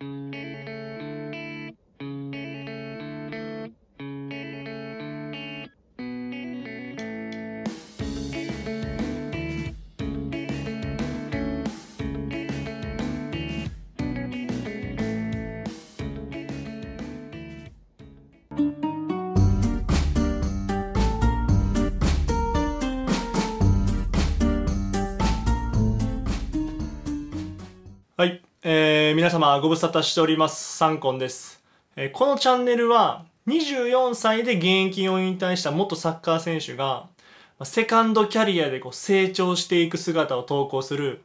はい、えー、皆様ご無沙汰しております。サンコンです、えー、このチャンネルは24歳で現役を引退した元サッカー選手がセカンドキャリアでこう成長していく姿を投稿する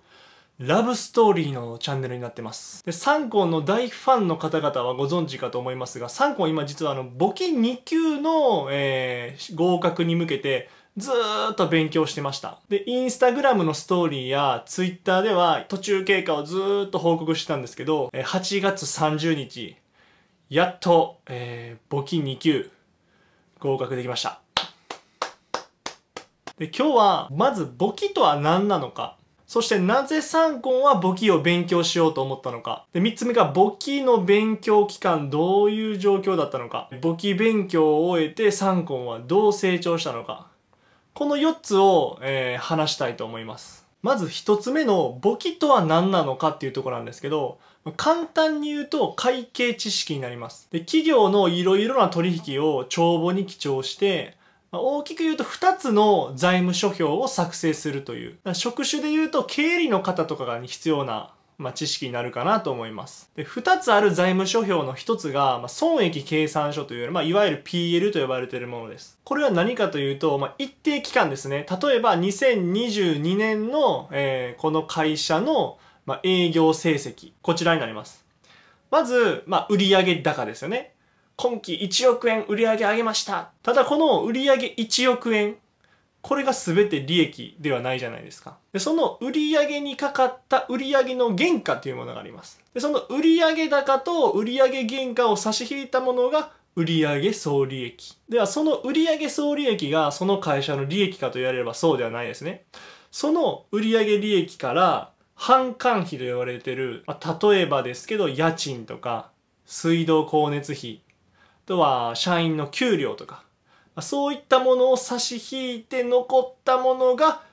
ラブストーリーのチャンネルになってます。で、サンコンの大ファンの方々はご存知かと思いますが、サンコン今実はあの、募金2級の、えー、合格に向けてずっと勉強してました。で、インスタグラムのストーリーやツイッターでは途中経過をずっと報告してたんですけど、8月30日、やっと、えー、簿記2級合格できました。で、今日はまず簿記とは何なのか、そしてなぜ3コは簿記を勉強しようと思ったのか。で、3つ目が簿記の勉強期間どういう状況だったのか。簿記勉強を終えて3コはどう成長したのか。この4つを、えー、話したいと思います。まず1つ目の簿記とは何なのかっていうところなんですけど、簡単に言うと会計知識になります。で企業のいろいろな取引を帳簿に記帳して、大きく言うと2つの財務諸表を作成するという。職種で言うと経理の方とかが必要なまあ、知識になるかなと思います。で、二つある財務諸表の一つが、まあ、損益計算書という、まあ、いわゆる PL と呼ばれているものです。これは何かというと、まあ、一定期間ですね。例えば、2022年の、えー、この会社の、まあ、営業成績。こちらになります。まず、まあ、売上高ですよね。今期1億円売上上げました。ただこの売上1億円これが全て利益ではないじゃないですか。で、その売上にかかった売上の原価というものがあります。で、その売上高と売上原価を差し引いたものが売上総利益。では、その売上総利益がその会社の利益かと言われればそうではないですね。その売上利益から反管費と言われてる、まあ、例えばですけど、家賃とか、水道光熱費、あとは社員の給料とか、そういったものを差し引いて残ったものが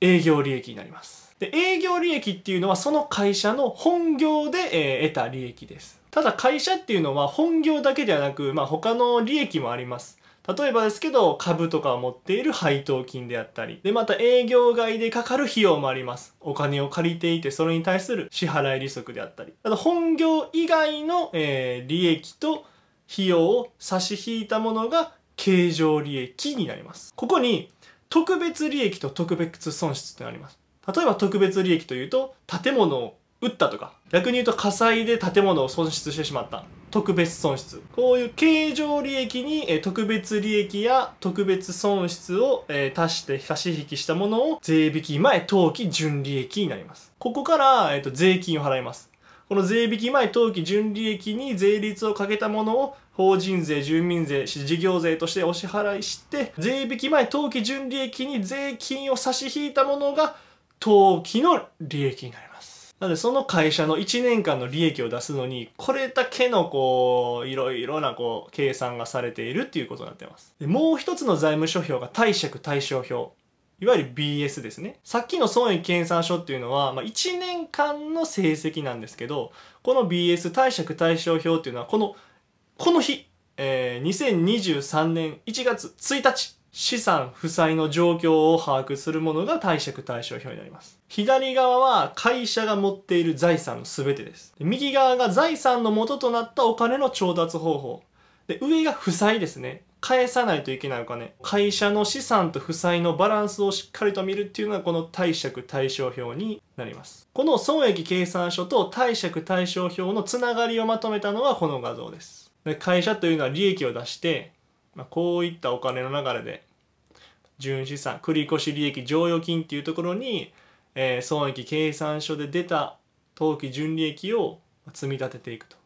営業利益になります。で営業利益っていうのはその会社の本業で、え得た利益です。ただ会社っていうのは本業だけではなく、まあ、他の利益もあります。例えばですけど株とかを持っている配当金であったりでまた営業外でかかる費用もありますお金を借りていてそれに対する支払い利息であったりあと本業以外の、えー、利益と費用を差し引いたものが経常利益になります。ここに特別利益と特別損失ってあります。例えば特別利益というと建物を売ったとか逆に言うと火災で建物を損失してしまった特別損失こういう経常利益に特別利益や特別損失を足して差し引きしたものを税引き前当期純利益になりますここから税金を払いますこの税引き前当期純利益に税率をかけたものを法人税、住民税、事業税としてお支払いして、税引き前当期純利益に税金を差し引いたものが当期の利益になります。なのでその会社の1年間の利益を出すのに、これだけのこう、いろいろなこう、計算がされているっていうことになってます。でもう一つの財務諸表が貸借対照表。いわゆる BS ですね。さっきの損益計算書っていうのは、まあ、1年間の成績なんですけど、この BS 貸借対照表っていうのは、この、この日、えー、2023年1月1日、資産負債の状況を把握するものが貸借対照表になります。左側は会社が持っている財産の全てです。右側が財産の元となったお金の調達方法。で、上が負債ですね。返さないといけないお金会社の資産と負債のバランスをしっかりと見るっていうのがこの貸借対照表になりますこの損益計算書と貸借対照表のつながりをまとめたのがこの画像ですで会社というのは利益を出して、まあ、こういったお金の流れで純資産繰越利益剰余金っていうところに、えー、損益計算書で出た当期純利益を積み立てていくと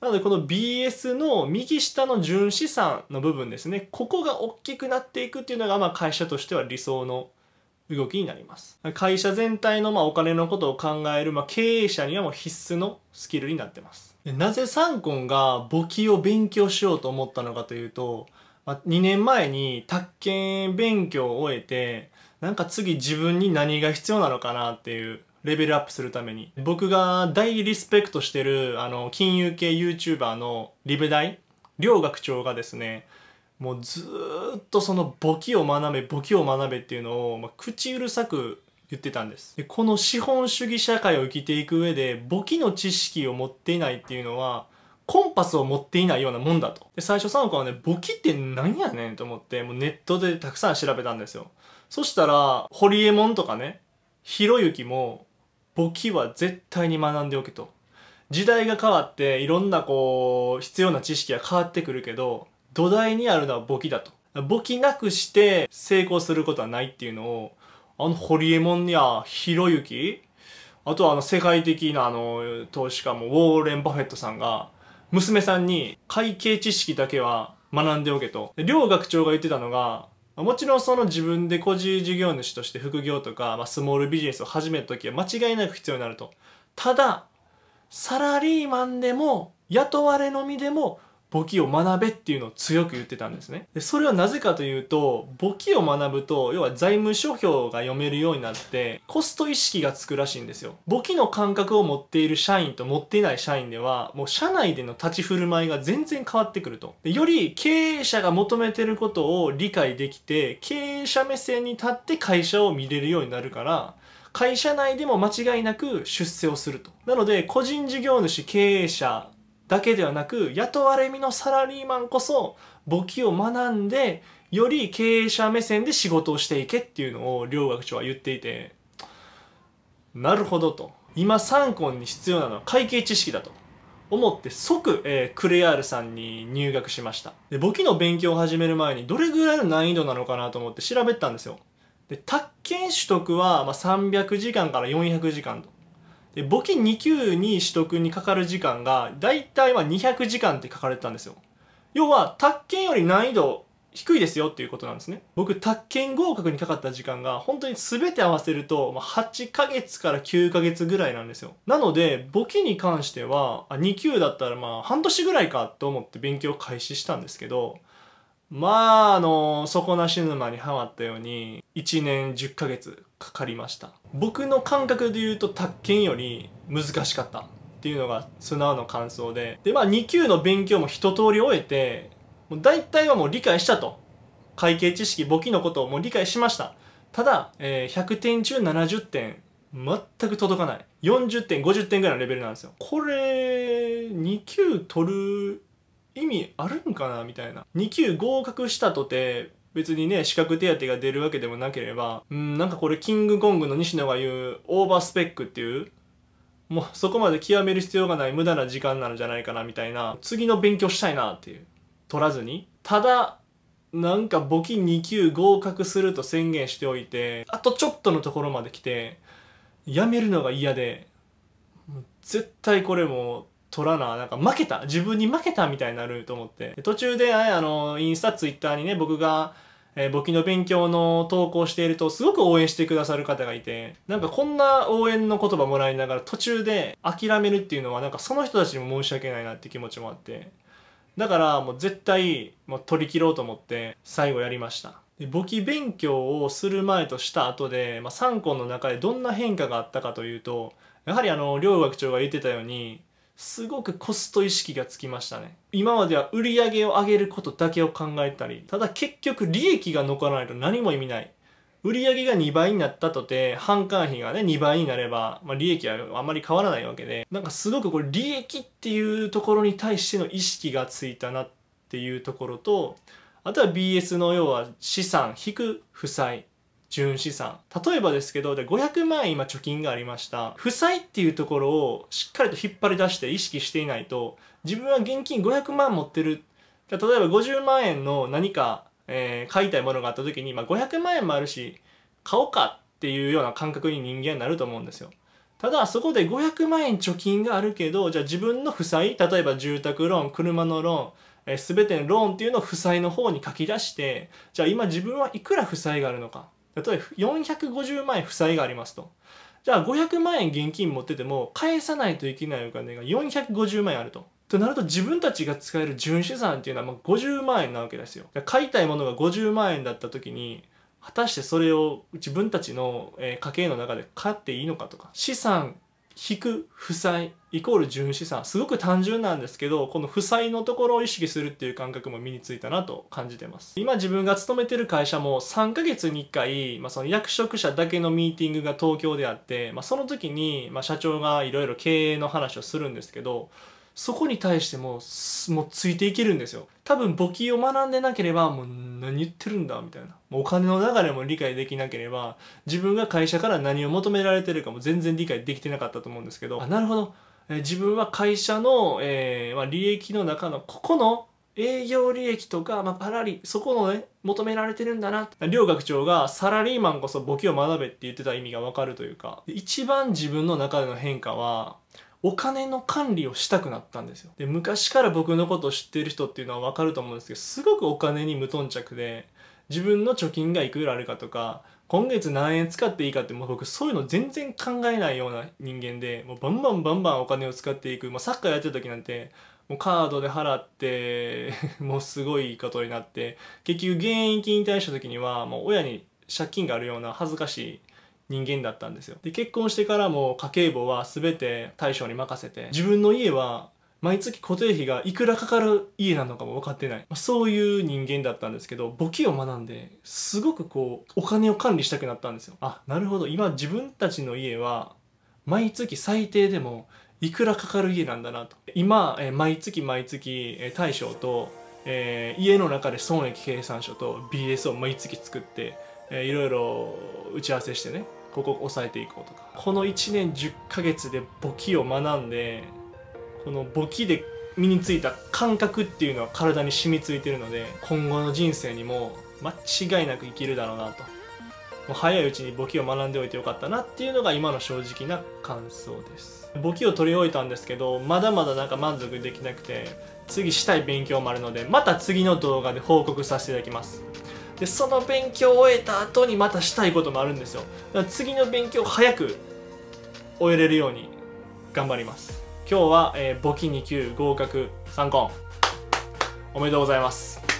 なのでこの BS の右下の純資産の部分ですねここが大きくなっていくっていうのがまあ会社としては理想の動きになります会社全体のまあお金のことを考えるまあ経営者にはもう必須のスキルになってますなぜサンコンが簿記を勉強しようと思ったのかというと2年前に宅建勉強を終えてなんか次自分に何が必要なのかなっていうレベルアップするために。僕が大リスペクトしてる、あの、金融系 YouTuber のリベ大、両学長がですね、もうずっとその簿記を学べ、簿記を学べっていうのを、まあ、口うるさく言ってたんですで。この資本主義社会を生きていく上で、簿記の知識を持っていないっていうのは、コンパスを持っていないようなもんだと。で、最初サノコはね、簿記って何やねんと思って、もうネットでたくさん調べたんですよ。そしたら、ホリエモンとかね、ひろゆきも、簿記は絶対に学んでおけと。時代が変わっていろんなこう必要な知識が変わってくるけど土台にあるのは簿記だと。簿記なくして成功することはないっていうのをあのホリエモンやひろゆきあとはあの世界的なあの投資家もウォーレン・バフェットさんが娘さんに会計知識だけは学んでおけと。両学長が言ってたのがもちろんその自分で個人事業主として副業とか、まあ、スモールビジネスを始める時は間違いなく必要になると。ただ、サラリーマンでも雇われのみでも簿記を学べっていうのを強く言ってたんですねでそれはなぜかというと簿記を学ぶと要は財務諸表が読めるようになってコスト意識がつくらしいんですよ簿記の感覚を持っている社員と持っていない社員ではもう社内での立ち振る舞いが全然変わってくるとでより経営者が求めてることを理解できて経営者目線に立って会社を見れるようになるから会社内でも間違いなく出世をするとなので個人事業主経営者だけではなく雇われ身のサラリーマンこそ簿記を学んでより経営者目線で仕事をしていけっていうのを両学長は言っていてなるほどと今参考に必要なのは会計知識だと思って即、えー、クレアールさんに入学しましたで簿記の勉強を始める前にどれぐらいの難易度なのかなと思って調べたんですよで宅建取得は、まあ、300時間から400時間とで簿記2級に取得にかかる時間が大体は200時間って書かれてたんですよ要は宅建より難易度低いですよっていうことなんですね僕宅建合格にかかった時間が本当に全て合わせると8ヶ月から9ヶ月ぐらいなんですよなので簿記に関しては2級だったらまあ半年ぐらいかと思って勉強開始したんですけどまあ、あの、底なし沼にはまったように、1年10ヶ月かかりました。僕の感覚で言うと、宅建より難しかったっていうのが素直の感想で。で、まあ、2級の勉強も一通り終えて、もう大体はもう理解したと。会計知識、簿記のことをもう理解しました。ただ、えー、100点中70点、全く届かない。40点、50点ぐらいのレベルなんですよ。これ、2級取る意味あるんかなみたいな2級合格したとて別にね資格手当が出るわけでもなければうんなんかこれキングコングの西野が言うオーバースペックっていうもうそこまで極める必要がない無駄な時間なんじゃないかなみたいな次の勉強したいなっていう取らずにただなんか簿記2級合格すると宣言しておいてあとちょっとのところまで来てやめるのが嫌で絶対これも取らな、なんか負けた、自分に負けたみたいになると思って。途中で、あの、インスタ、ツイッターにね、僕が、えー、簿記の勉強の投稿しているとすごく応援してくださる方がいてなんかこんな応援の言葉もらいながら途中で諦めるっていうのはなんかその人たちにも申し訳ないなって気持ちもあってだからもう絶対もう取り切ろうと思って最後やりましたで簿記勉強をする前とした後で、まあ、3個の中でどんな変化があったかというとやはりあの両学長が言ってたようにすごくコスト意識がつきましたね。今までは売り上げを上げることだけを考えたり、ただ結局利益が残らないと何も意味ない。売り上げが2倍になったとて、販管費がね、2倍になれば、まあ、利益はあんまり変わらないわけで、なんかすごくこれ利益っていうところに対しての意識がついたなっていうところと、あとは BS の要は資産引く負債純資産例えばですけどで500万円今貯金がありました負債っていうところをしっかりと引っ張り出して意識していないと自分は現金500万持ってる例えば50万円の何か、えー、買いたいものがあった時に、まあ、500万円もあるし買おうかっていうような感覚に人間になると思うんですよただそこで500万円貯金があるけどじゃあ自分の負債例えば住宅ローン車のローンえべてのローンっていうのを負債の方に書き出してじゃあ今自分はいくら負債があるのか例えば450万円負債がありますと。じゃあ500万円現金持ってても返さないといけないお金が450万円あると。となると自分たちが使える純資産っていうのはまあ50万円なわけですよ。買いたいものが50万円だった時に果たしてそれを自分たちの家計の中で買っていいのかとか資産引く負債イコール純資産すごく単純なんですけどこの負債のところを意識するっていう感覚も身についたなと感じてます今自分が勤めてる会社も3ヶ月に1回、まあ、その役職者だけのミーティングが東京であって、まあ、その時に、まあ、社長がいろいろ経営の話をするんですけどそこに対してももうついていけるんですよ多分簿記を学んでなければもう何言ってるんだみたいなもうお金の流れも理解できなければ自分が会社から何を求められてるかも全然理解できてなかったと思うんですけどあなるほど、え自分は会社の、えー、まあ、利益の中のここの営業利益とか、まあ、パラリ、そこのね、求められてるんだな。両学長がサラリーマンこそ簿記を学べって言ってた意味がわかるというか、一番自分の中での変化は、お金の管理をしたくなったんですよ。で、昔から僕のことを知っている人っていうのはわかると思うんですけど、すごくお金に無頓着で、自分の貯金がいくらあるかとか、今月何円使っていいかってもう僕そういうの全然考えないような人間で、もうバンバンバンバンお金を使っていく。まあ、サッカーやってる時なんて、もうカードで払って もうすごいことになって、結局現役に対した時には、もう親に借金があるような恥ずかしい人間だったんですよで結婚してからも家計簿は全て大将に任せて自分の家は毎月固定費がいくらかかる家なのかも分かってない、まあ、そういう人間だったんですけど簿記を学んですごくこうお金を管理したくなったんですよあなるほど今自分たちの家は毎月最低でもいくらかかる家なんだなと今、え毎月毎月、え大将と、えー、家の中で損益計算書と BS を毎月作って、えー、いろいろ打ち合わせしてねここを抑えていこうとかこの1年10ヶ月で簿記を学んでこの簿記で身についた感覚っていうのは体に染みついてるので今後の人生にも間違いなく生きるだろうなともう早いうちに簿記を学んでおいてよかったなっていうのが今の正直な感想です簿記を取り終えたんですけどまだまだなんか満足できなくて次したい勉強もあるのでまた次の動画で報告させていただきますでその勉強を終えた後にまたしたいこともあるんですよだから次の勉強を早く終えれるように頑張ります今日は、えー、簿記2級合格3コンおめでとうございます